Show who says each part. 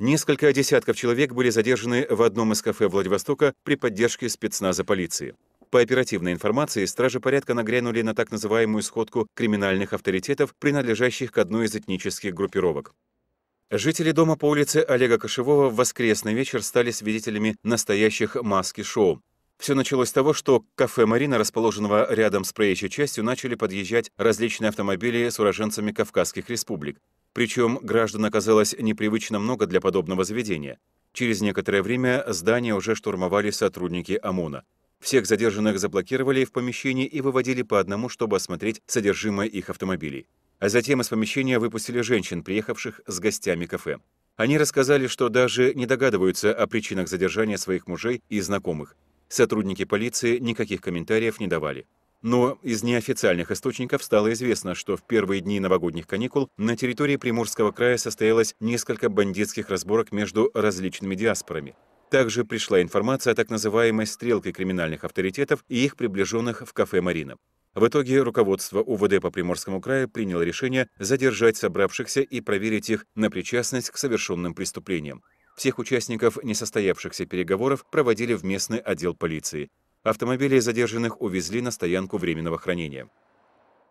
Speaker 1: Несколько десятков человек были задержаны в одном из кафе Владивостока при поддержке спецназа полиции. По оперативной информации, стражи порядка нагрянули на так называемую сходку криминальных авторитетов, принадлежащих к одной из этнических группировок. Жители дома по улице Олега Кошевого в воскресный вечер стали свидетелями настоящих маски-шоу. Все началось с того, что к кафе «Марина», расположенного рядом с проезжей частью, начали подъезжать различные автомобили с уроженцами Кавказских республик. Причем граждан оказалось непривычно много для подобного заведения. Через некоторое время здание уже штурмовали сотрудники ОМОНа. Всех задержанных заблокировали в помещении и выводили по одному, чтобы осмотреть содержимое их автомобилей. А затем из помещения выпустили женщин, приехавших с гостями кафе. Они рассказали, что даже не догадываются о причинах задержания своих мужей и знакомых. Сотрудники полиции никаких комментариев не давали. Но из неофициальных источников стало известно, что в первые дни новогодних каникул на территории Приморского края состоялось несколько бандитских разборок между различными диаспорами. Также пришла информация о так называемой «стрелке» криминальных авторитетов и их приближенных в кафе «Марина». В итоге руководство УВД по Приморскому краю приняло решение задержать собравшихся и проверить их на причастность к совершенным преступлениям. Всех участников несостоявшихся переговоров проводили в местный отдел полиции. Автомобили задержанных увезли на стоянку временного хранения.